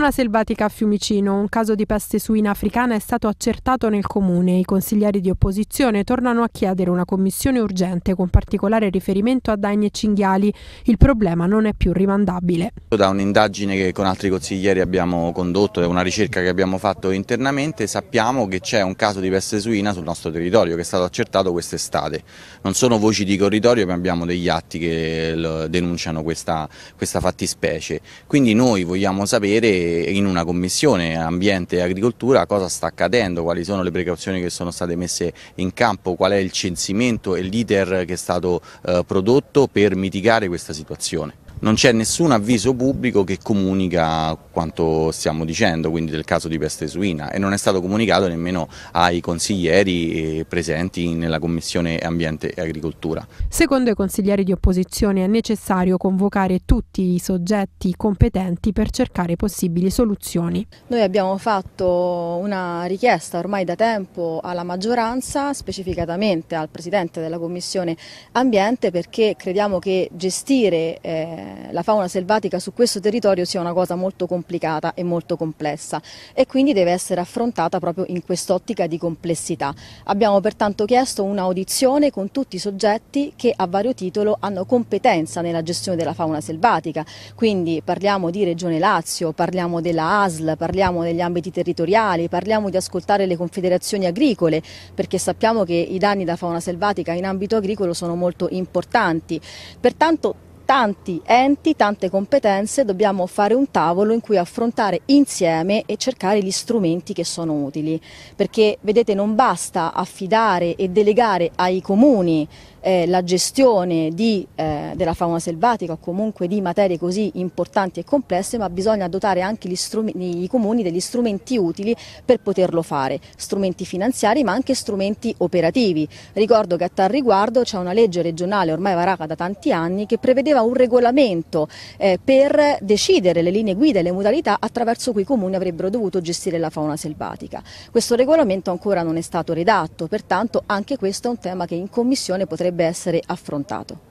Fauna selvatica a Fiumicino, un caso di peste suina africana è stato accertato nel comune. I consiglieri di opposizione tornano a chiedere una commissione urgente con particolare riferimento a danni e cinghiali. Il problema non è più rimandabile. Da un'indagine che con altri consiglieri abbiamo condotto e una ricerca che abbiamo fatto internamente sappiamo che c'è un caso di peste suina sul nostro territorio che è stato accertato quest'estate. Non sono voci di corridoio ma abbiamo degli atti che denunciano questa, questa fattispecie. Quindi noi vogliamo sapere in una commissione ambiente e agricoltura cosa sta accadendo, quali sono le precauzioni che sono state messe in campo, qual è il censimento e l'iter che è stato eh, prodotto per mitigare questa situazione non c'è nessun avviso pubblico che comunica quanto stiamo dicendo, quindi del caso di peste suina e non è stato comunicato nemmeno ai consiglieri eh, presenti nella Commissione Ambiente e Agricoltura. Secondo i consiglieri di opposizione è necessario convocare tutti i soggetti competenti per cercare possibili soluzioni. Noi abbiamo fatto una richiesta ormai da tempo alla maggioranza, specificatamente al Presidente della Commissione Ambiente, perché crediamo che gestire eh, eh, la fauna selvatica su questo territorio sia una cosa molto complicata e molto complessa e quindi deve essere affrontata proprio in quest'ottica di complessità. Abbiamo pertanto chiesto un'audizione con tutti i soggetti che a vario titolo hanno competenza nella gestione della fauna selvatica, quindi parliamo di Regione Lazio, parliamo della ASL, parliamo degli ambiti territoriali, parliamo di ascoltare le confederazioni agricole perché sappiamo che i danni da fauna selvatica in ambito agricolo sono molto importanti. Pertanto tanti enti, tante competenze, dobbiamo fare un tavolo in cui affrontare insieme e cercare gli strumenti che sono utili. Perché vedete non basta affidare e delegare ai comuni eh, la gestione di, eh, della fauna selvatica o comunque di materie così importanti e complesse, ma bisogna dotare anche i comuni degli strumenti utili per poterlo fare, strumenti finanziari ma anche strumenti operativi. Ricordo che a tal riguardo c'è una legge regionale ormai varata da tanti anni che prevedeva un regolamento eh, per decidere le linee guida e le modalità attraverso cui i comuni avrebbero dovuto gestire la fauna selvatica. Questo regolamento ancora non è stato redatto, pertanto anche questo è un tema che in Commissione potrebbe dovrebbe essere affrontato.